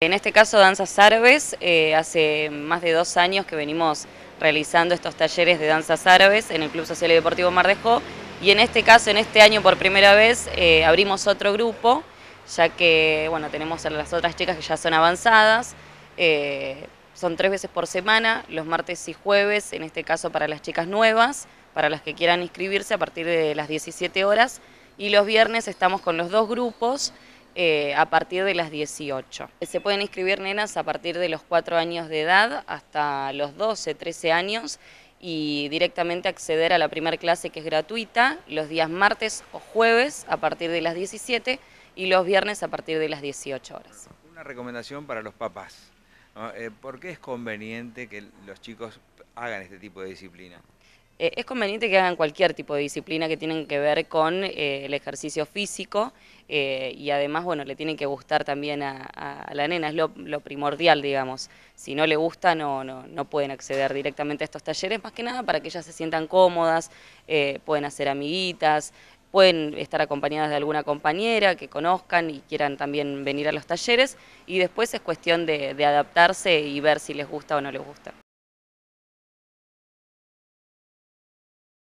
En este caso, Danzas Árabes, eh, hace más de dos años que venimos realizando estos talleres de danzas árabes en el Club Social y Deportivo Mardejo y en este caso, en este año por primera vez, eh, abrimos otro grupo, ya que bueno, tenemos a las otras chicas que ya son avanzadas, eh, son tres veces por semana, los martes y jueves, en este caso para las chicas nuevas, para las que quieran inscribirse a partir de las 17 horas, y los viernes estamos con los dos grupos, eh, a partir de las 18. Se pueden inscribir nenas a partir de los 4 años de edad hasta los 12, 13 años y directamente acceder a la primera clase que es gratuita los días martes o jueves a partir de las 17 y los viernes a partir de las 18 horas. Una recomendación para los papás. Eh, ¿Por qué es conveniente que los chicos hagan este tipo de disciplina? Eh, es conveniente que hagan cualquier tipo de disciplina que tienen que ver con eh, el ejercicio físico eh, y además, bueno, le tienen que gustar también a, la nena, es lo, primordial, digamos. Si no le gusta, no, no, no, pueden acceder directamente a estos talleres, más que nada para que ellas se sientan cómodas, pueden hacer amiguitas, pueden estar acompañadas de alguna compañera que conozcan y quieran también venir a los talleres y después es cuestión de adaptarse y ver si les gusta o no les gusta.